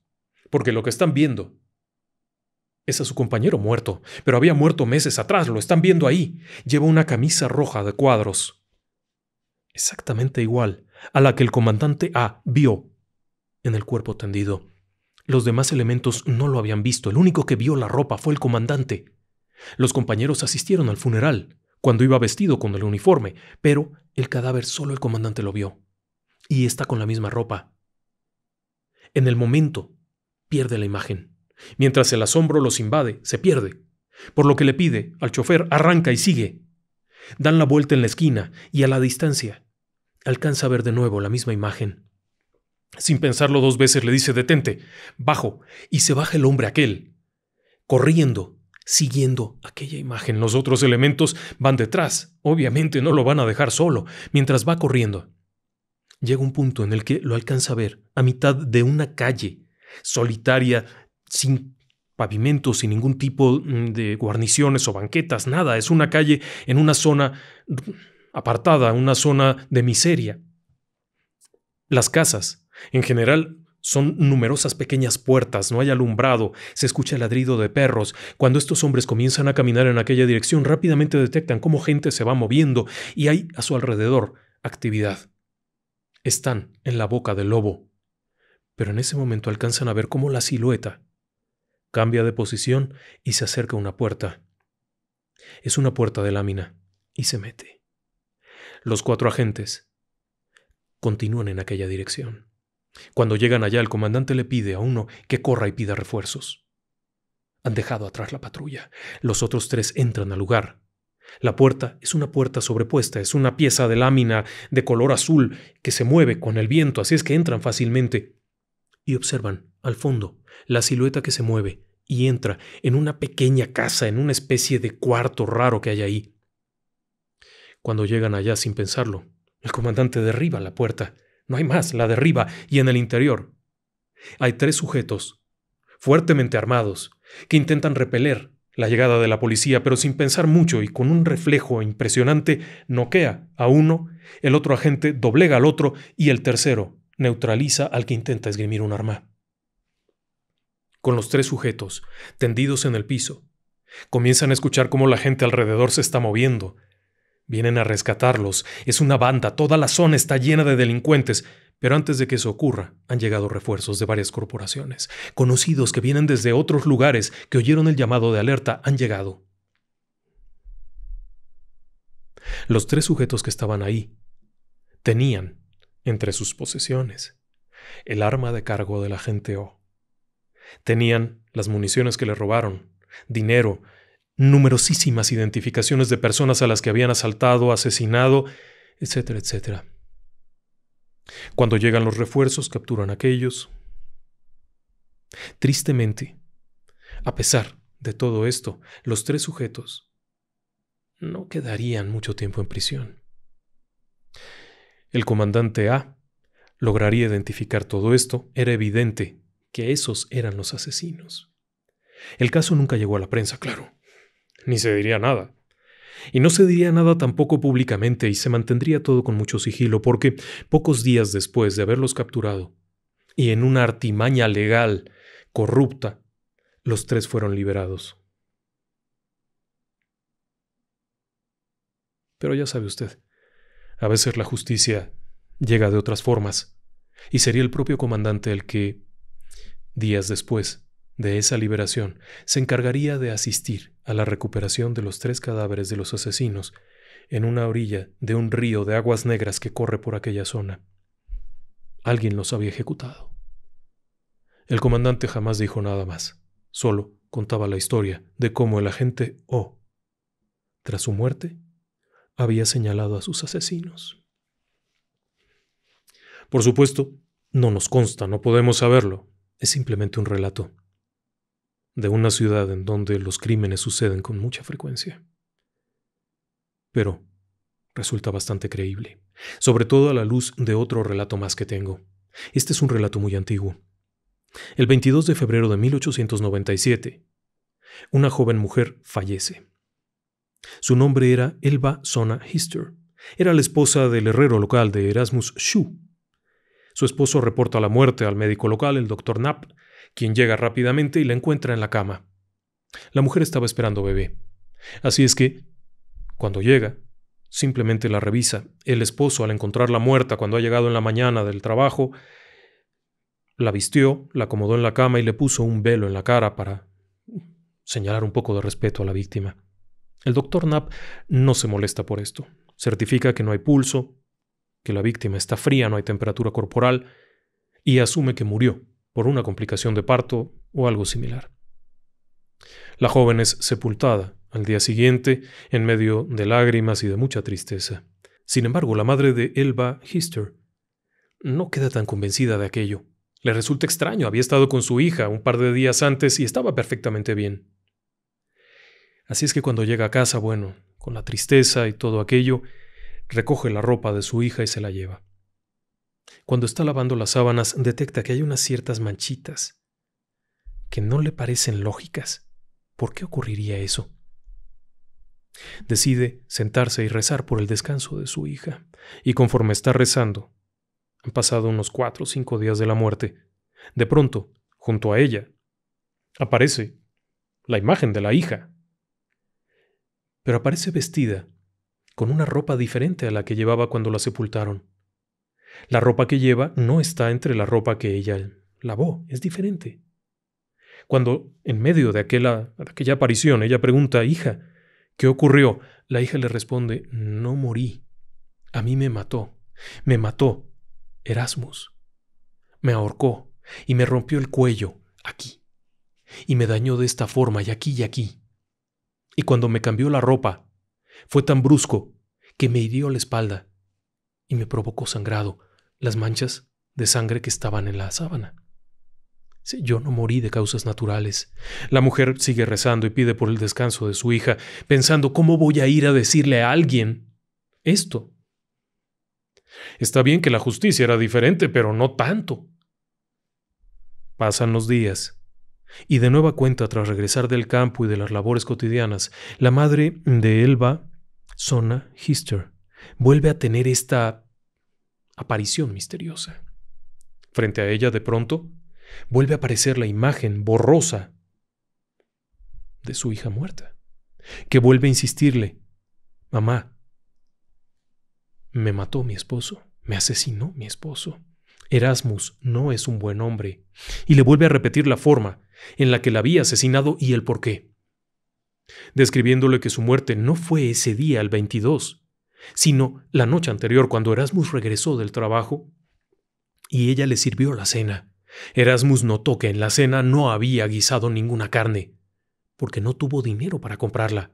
porque lo que están viendo es a su compañero muerto, pero había muerto meses atrás, lo están viendo ahí. Lleva una camisa roja de cuadros. Exactamente igual a la que el comandante A vio en el cuerpo tendido. Los demás elementos no lo habían visto, el único que vio la ropa fue el comandante. Los compañeros asistieron al funeral, cuando iba vestido con el uniforme, pero el cadáver solo el comandante lo vio. Y está con la misma ropa. En el momento, pierde la imagen. Mientras el asombro los invade, se pierde. Por lo que le pide al chofer, arranca y sigue. Dan la vuelta en la esquina y a la distancia alcanza a ver de nuevo la misma imagen. Sin pensarlo dos veces le dice detente, bajo, y se baja el hombre aquel, corriendo, siguiendo aquella imagen. Los otros elementos van detrás, obviamente no lo van a dejar solo, mientras va corriendo. Llega un punto en el que lo alcanza a ver, a mitad de una calle, solitaria, sin pavimento, sin ningún tipo mm, de guarniciones o banquetas, nada, es una calle en una zona apartada, una zona de miseria. Las casas, en general, son numerosas pequeñas puertas, no hay alumbrado, se escucha el ladrido de perros. Cuando estos hombres comienzan a caminar en aquella dirección, rápidamente detectan cómo gente se va moviendo y hay a su alrededor actividad. Están en la boca del lobo. Pero en ese momento alcanzan a ver cómo la silueta cambia de posición y se acerca a una puerta. Es una puerta de lámina y se mete. Los cuatro agentes continúan en aquella dirección. Cuando llegan allá, el comandante le pide a uno que corra y pida refuerzos. Han dejado atrás la patrulla. Los otros tres entran al lugar. La puerta es una puerta sobrepuesta, es una pieza de lámina de color azul que se mueve con el viento, así es que entran fácilmente. Y observan, al fondo, la silueta que se mueve y entra en una pequeña casa, en una especie de cuarto raro que hay ahí. Cuando llegan allá sin pensarlo, el comandante derriba la puerta. No hay más, la derriba, y en el interior. Hay tres sujetos, fuertemente armados, que intentan repeler la llegada de la policía, pero sin pensar mucho y con un reflejo impresionante, noquea a uno, el otro agente doblega al otro y el tercero neutraliza al que intenta esgrimir un arma. Con los tres sujetos, tendidos en el piso, comienzan a escuchar cómo la gente alrededor se está moviendo, Vienen a rescatarlos. Es una banda. Toda la zona está llena de delincuentes. Pero antes de que eso ocurra, han llegado refuerzos de varias corporaciones. Conocidos que vienen desde otros lugares, que oyeron el llamado de alerta, han llegado. Los tres sujetos que estaban ahí tenían, entre sus posesiones, el arma de cargo la gente O. Tenían las municiones que le robaron, dinero, numerosísimas identificaciones de personas a las que habían asaltado, asesinado, etcétera, etcétera. Cuando llegan los refuerzos, capturan a aquellos. Tristemente, a pesar de todo esto, los tres sujetos no quedarían mucho tiempo en prisión. El comandante A lograría identificar todo esto, era evidente que esos eran los asesinos. El caso nunca llegó a la prensa, claro ni se diría nada. Y no se diría nada tampoco públicamente y se mantendría todo con mucho sigilo, porque pocos días después de haberlos capturado, y en una artimaña legal corrupta, los tres fueron liberados. Pero ya sabe usted, a veces la justicia llega de otras formas, y sería el propio comandante el que, días después de esa liberación, se encargaría de asistir a la recuperación de los tres cadáveres de los asesinos en una orilla de un río de aguas negras que corre por aquella zona. Alguien los había ejecutado. El comandante jamás dijo nada más, solo contaba la historia de cómo el agente O, tras su muerte, había señalado a sus asesinos. Por supuesto, no nos consta, no podemos saberlo, es simplemente un relato de una ciudad en donde los crímenes suceden con mucha frecuencia. Pero resulta bastante creíble, sobre todo a la luz de otro relato más que tengo. Este es un relato muy antiguo. El 22 de febrero de 1897, una joven mujer fallece. Su nombre era Elba Sona Hister. Era la esposa del herrero local de Erasmus Shu. Su esposo reporta la muerte al médico local, el doctor Knapp, quien llega rápidamente y la encuentra en la cama. La mujer estaba esperando bebé. Así es que, cuando llega, simplemente la revisa. El esposo, al encontrarla muerta cuando ha llegado en la mañana del trabajo, la vistió, la acomodó en la cama y le puso un velo en la cara para señalar un poco de respeto a la víctima. El doctor Knapp no se molesta por esto. Certifica que no hay pulso, que la víctima está fría, no hay temperatura corporal, y asume que murió por una complicación de parto o algo similar. La joven es sepultada al día siguiente en medio de lágrimas y de mucha tristeza. Sin embargo, la madre de Elba Hister no queda tan convencida de aquello. Le resulta extraño, había estado con su hija un par de días antes y estaba perfectamente bien. Así es que cuando llega a casa, bueno, con la tristeza y todo aquello, recoge la ropa de su hija y se la lleva. Cuando está lavando las sábanas, detecta que hay unas ciertas manchitas que no le parecen lógicas. ¿Por qué ocurriría eso? Decide sentarse y rezar por el descanso de su hija, y conforme está rezando, han pasado unos cuatro o cinco días de la muerte. De pronto, junto a ella, aparece la imagen de la hija. Pero aparece vestida con una ropa diferente a la que llevaba cuando la sepultaron. La ropa que lleva no está entre la ropa que ella lavó, es diferente. Cuando, en medio de aquella, aparición, ella pregunta, hija, ¿qué ocurrió? La hija le responde, no morí. A mí me mató. Me mató Erasmus. Me ahorcó y me rompió el cuello aquí. Y me dañó de esta forma y aquí y aquí. Y cuando me cambió la ropa, fue tan brusco que me hirió la espalda y me provocó sangrado, las manchas de sangre que estaban en la sábana. Yo no morí de causas naturales. La mujer sigue rezando y pide por el descanso de su hija, pensando cómo voy a ir a decirle a alguien esto. Está bien que la justicia era diferente, pero no tanto. Pasan los días, y de nueva cuenta, tras regresar del campo y de las labores cotidianas, la madre de Elba sona Hister vuelve a tener esta aparición misteriosa. Frente a ella, de pronto, vuelve a aparecer la imagen borrosa de su hija muerta, que vuelve a insistirle, mamá, me mató mi esposo, me asesinó mi esposo. Erasmus no es un buen hombre, y le vuelve a repetir la forma en la que la había asesinado y el por qué, describiéndole que su muerte no fue ese día, el 22, sino la noche anterior cuando Erasmus regresó del trabajo y ella le sirvió la cena. Erasmus notó que en la cena no había guisado ninguna carne, porque no tuvo dinero para comprarla.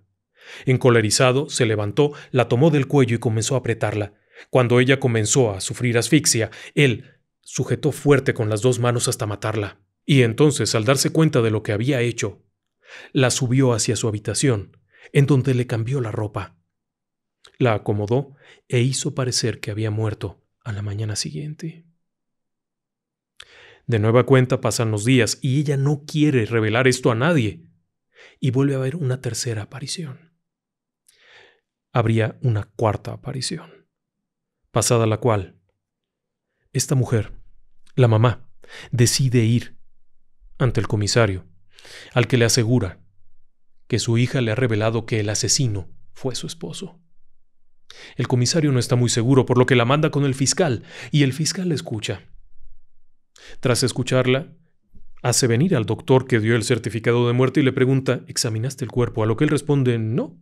Encolerizado, se levantó, la tomó del cuello y comenzó a apretarla. Cuando ella comenzó a sufrir asfixia, él sujetó fuerte con las dos manos hasta matarla. Y entonces, al darse cuenta de lo que había hecho, la subió hacia su habitación, en donde le cambió la ropa la acomodó e hizo parecer que había muerto a la mañana siguiente. De nueva cuenta pasan los días y ella no quiere revelar esto a nadie. Y vuelve a haber una tercera aparición. Habría una cuarta aparición, pasada la cual esta mujer, la mamá, decide ir ante el comisario, al que le asegura que su hija le ha revelado que el asesino fue su esposo. El comisario no está muy seguro, por lo que la manda con el fiscal, y el fiscal escucha. Tras escucharla, hace venir al doctor que dio el certificado de muerte y le pregunta, ¿examinaste el cuerpo? A lo que él responde, no.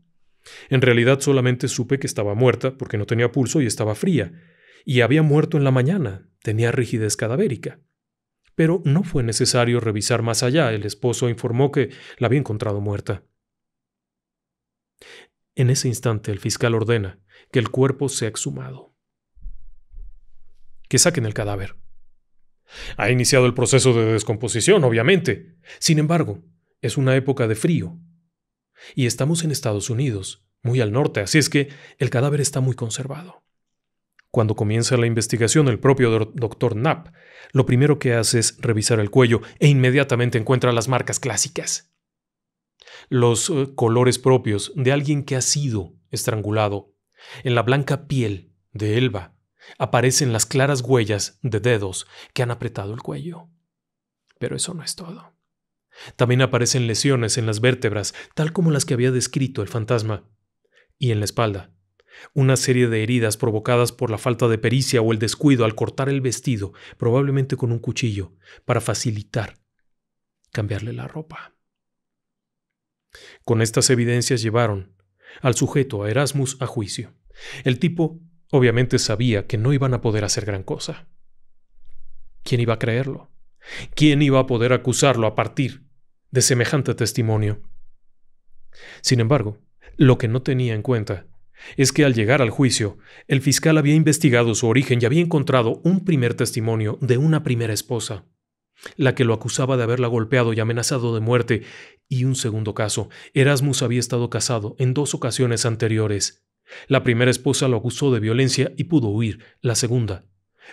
En realidad solamente supe que estaba muerta porque no tenía pulso y estaba fría, y había muerto en la mañana, tenía rigidez cadavérica. Pero no fue necesario revisar más allá, el esposo informó que la había encontrado muerta. En ese instante el fiscal ordena, que el cuerpo sea exhumado. Que saquen el cadáver. Ha iniciado el proceso de descomposición, obviamente. Sin embargo, es una época de frío. Y estamos en Estados Unidos, muy al norte, así es que el cadáver está muy conservado. Cuando comienza la investigación, el propio doctor Knapp lo primero que hace es revisar el cuello e inmediatamente encuentra las marcas clásicas. Los eh, colores propios de alguien que ha sido estrangulado en la blanca piel de Elba aparecen las claras huellas de dedos que han apretado el cuello. Pero eso no es todo. También aparecen lesiones en las vértebras, tal como las que había descrito el fantasma, y en la espalda. Una serie de heridas provocadas por la falta de pericia o el descuido al cortar el vestido, probablemente con un cuchillo, para facilitar cambiarle la ropa. Con estas evidencias llevaron al sujeto a Erasmus a juicio. El tipo obviamente sabía que no iban a poder hacer gran cosa. ¿Quién iba a creerlo? ¿Quién iba a poder acusarlo a partir de semejante testimonio? Sin embargo, lo que no tenía en cuenta es que al llegar al juicio, el fiscal había investigado su origen y había encontrado un primer testimonio de una primera esposa, la que lo acusaba de haberla golpeado y amenazado de muerte, y un segundo caso, Erasmus había estado casado en dos ocasiones anteriores. La primera esposa lo acusó de violencia y pudo huir, la segunda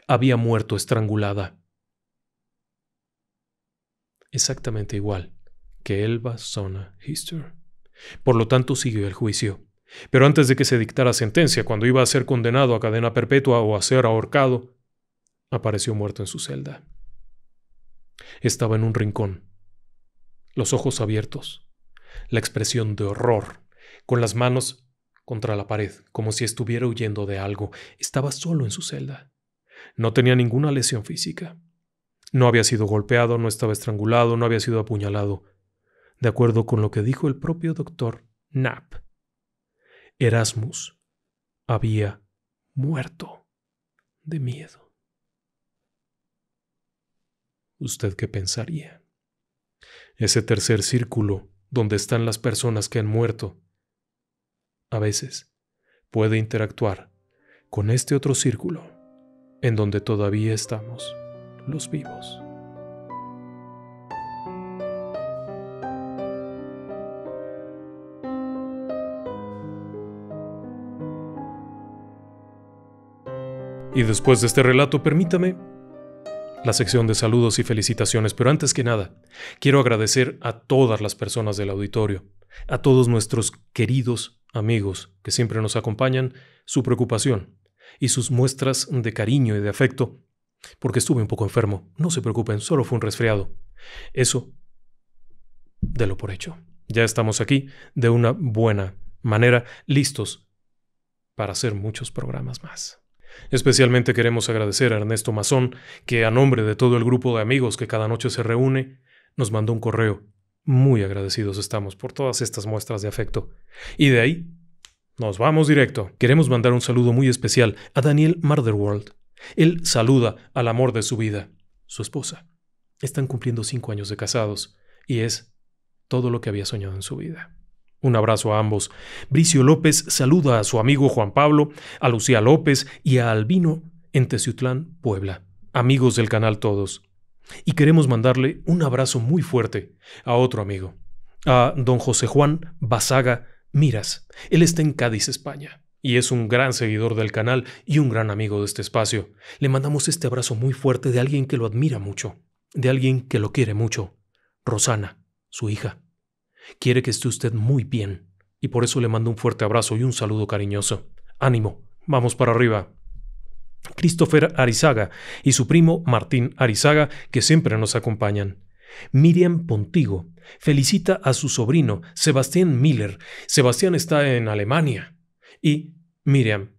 había muerto estrangulada. Exactamente igual que Elba Sona Hister. Por lo tanto, siguió el juicio. Pero antes de que se dictara sentencia, cuando iba a ser condenado a cadena perpetua o a ser ahorcado, apareció muerto en su celda. Estaba en un rincón, los ojos abiertos, la expresión de horror, con las manos contra la pared, como si estuviera huyendo de algo. Estaba solo en su celda. No tenía ninguna lesión física. No había sido golpeado, no estaba estrangulado, no había sido apuñalado. De acuerdo con lo que dijo el propio doctor Knapp, Erasmus había muerto de miedo. ¿Usted qué pensaría? Ese tercer círculo, donde están las personas que han muerto, a veces puede interactuar con este otro círculo, en donde todavía estamos los vivos. Y después de este relato, permítame la sección de saludos y felicitaciones, pero antes que nada, quiero agradecer a todas las personas del auditorio, a todos nuestros queridos amigos que siempre nos acompañan, su preocupación y sus muestras de cariño y de afecto, porque estuve un poco enfermo, no se preocupen, solo fue un resfriado. Eso, de lo por hecho. Ya estamos aquí de una buena manera, listos para hacer muchos programas más. Especialmente queremos agradecer a Ernesto Mazón, que a nombre de todo el grupo de amigos que cada noche se reúne, nos mandó un correo. Muy agradecidos estamos por todas estas muestras de afecto. Y de ahí, nos vamos directo. Queremos mandar un saludo muy especial a Daniel Marderworld Él saluda al amor de su vida, su esposa. Están cumpliendo cinco años de casados, y es todo lo que había soñado en su vida. Un abrazo a ambos. Bricio López saluda a su amigo Juan Pablo, a Lucía López y a Albino en Teciutlán, Puebla. Amigos del canal todos. Y queremos mandarle un abrazo muy fuerte a otro amigo, a don José Juan Basaga Miras. Él está en Cádiz, España, y es un gran seguidor del canal y un gran amigo de este espacio. Le mandamos este abrazo muy fuerte de alguien que lo admira mucho, de alguien que lo quiere mucho, Rosana, su hija. Quiere que esté usted muy bien, y por eso le mando un fuerte abrazo y un saludo cariñoso. Ánimo, vamos para arriba. Christopher Arizaga y su primo Martín Arizaga, que siempre nos acompañan. Miriam Pontigo felicita a su sobrino Sebastián Miller. Sebastián está en Alemania y Miriam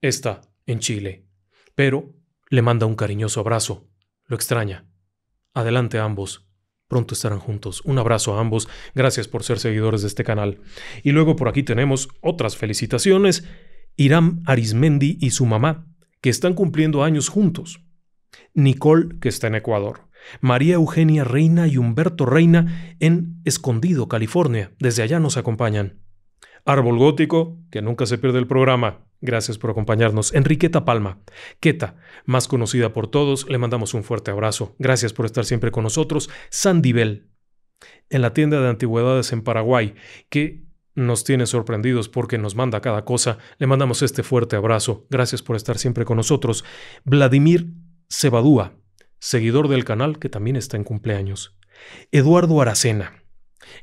está en Chile. Pero le manda un cariñoso abrazo. Lo extraña. Adelante ambos. Pronto estarán juntos. Un abrazo a ambos. Gracias por ser seguidores de este canal. Y luego por aquí tenemos otras felicitaciones. Iram Arismendi y su mamá, que están cumpliendo años juntos. Nicole, que está en Ecuador. María Eugenia Reina y Humberto Reina en Escondido, California. Desde allá nos acompañan. Árbol Gótico, que nunca se pierde el programa. Gracias por acompañarnos. Enriqueta Palma, Queta, más conocida por todos, le mandamos un fuerte abrazo. Gracias por estar siempre con nosotros. Bell, en la tienda de antigüedades en Paraguay, que nos tiene sorprendidos porque nos manda cada cosa. Le mandamos este fuerte abrazo. Gracias por estar siempre con nosotros. Vladimir Cebadúa, seguidor del canal que también está en cumpleaños. Eduardo Aracena.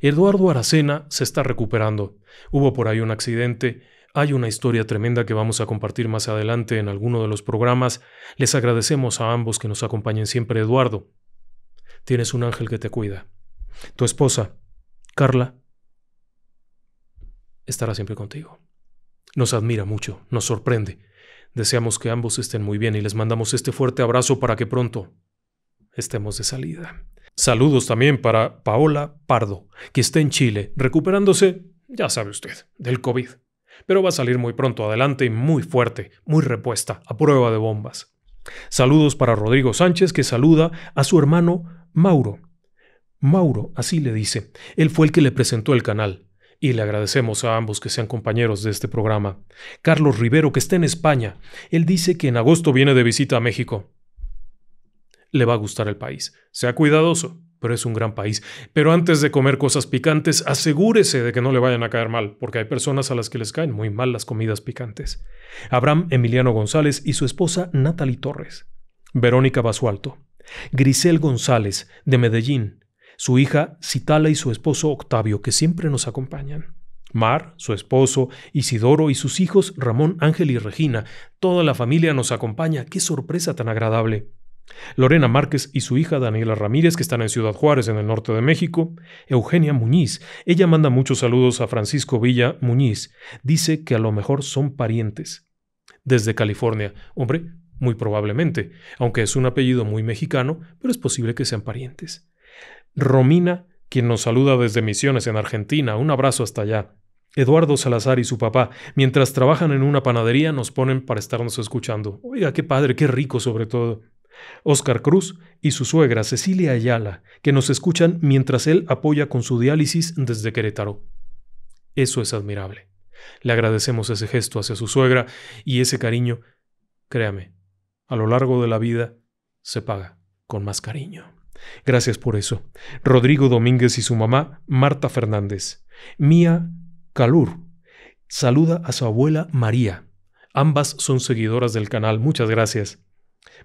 Eduardo Aracena se está recuperando. Hubo por ahí un accidente hay una historia tremenda que vamos a compartir más adelante en alguno de los programas. Les agradecemos a ambos que nos acompañen siempre, Eduardo. Tienes un ángel que te cuida. Tu esposa, Carla, estará siempre contigo. Nos admira mucho, nos sorprende. Deseamos que ambos estén muy bien y les mandamos este fuerte abrazo para que pronto estemos de salida. Saludos también para Paola Pardo, que está en Chile, recuperándose, ya sabe usted, del COVID pero va a salir muy pronto adelante y muy fuerte, muy repuesta, a prueba de bombas. Saludos para Rodrigo Sánchez, que saluda a su hermano Mauro. Mauro, así le dice, él fue el que le presentó el canal. Y le agradecemos a ambos que sean compañeros de este programa. Carlos Rivero, que está en España, él dice que en agosto viene de visita a México. Le va a gustar el país. Sea cuidadoso pero es un gran país. Pero antes de comer cosas picantes, asegúrese de que no le vayan a caer mal, porque hay personas a las que les caen muy mal las comidas picantes. Abraham Emiliano González y su esposa Natalie Torres. Verónica Basualto. Grisel González, de Medellín. Su hija Citala y su esposo Octavio, que siempre nos acompañan. Mar, su esposo, Isidoro y sus hijos Ramón, Ángel y Regina. Toda la familia nos acompaña. ¡Qué sorpresa tan agradable! Lorena Márquez y su hija Daniela Ramírez, que están en Ciudad Juárez, en el norte de México, Eugenia Muñiz. Ella manda muchos saludos a Francisco Villa Muñiz. Dice que a lo mejor son parientes. Desde California. Hombre, muy probablemente, aunque es un apellido muy mexicano, pero es posible que sean parientes. Romina, quien nos saluda desde Misiones, en Argentina. Un abrazo hasta allá. Eduardo Salazar y su papá, mientras trabajan en una panadería, nos ponen para estarnos escuchando. Oiga, qué padre, qué rico sobre todo. Oscar Cruz y su suegra Cecilia Ayala, que nos escuchan mientras él apoya con su diálisis desde Querétaro. Eso es admirable. Le agradecemos ese gesto hacia su suegra y ese cariño, créame, a lo largo de la vida se paga con más cariño. Gracias por eso. Rodrigo Domínguez y su mamá, Marta Fernández. Mía Calur saluda a su abuela María. Ambas son seguidoras del canal, muchas gracias.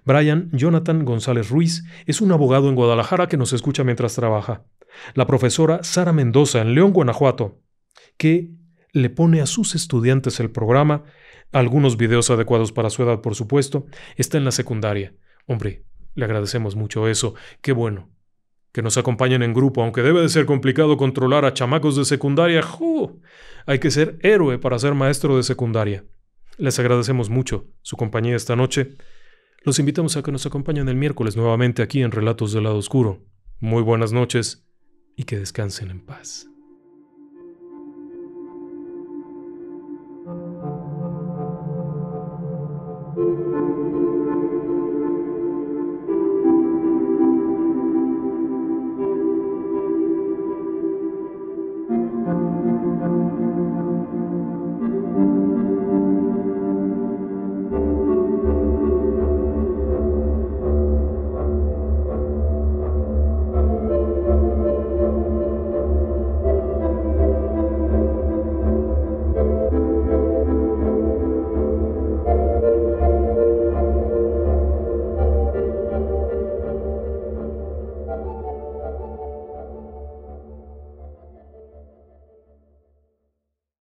Brian Jonathan González Ruiz es un abogado en Guadalajara que nos escucha mientras trabaja. La profesora Sara Mendoza en León, Guanajuato, que le pone a sus estudiantes el programa, algunos videos adecuados para su edad, por supuesto, está en la secundaria. Hombre, le agradecemos mucho eso. Qué bueno. Que nos acompañen en grupo, aunque debe de ser complicado controlar a chamacos de secundaria. Hay que ser héroe para ser maestro de secundaria. Les agradecemos mucho su compañía esta noche. Los invitamos a que nos acompañen el miércoles nuevamente aquí en Relatos del Lado Oscuro. Muy buenas noches y que descansen en paz.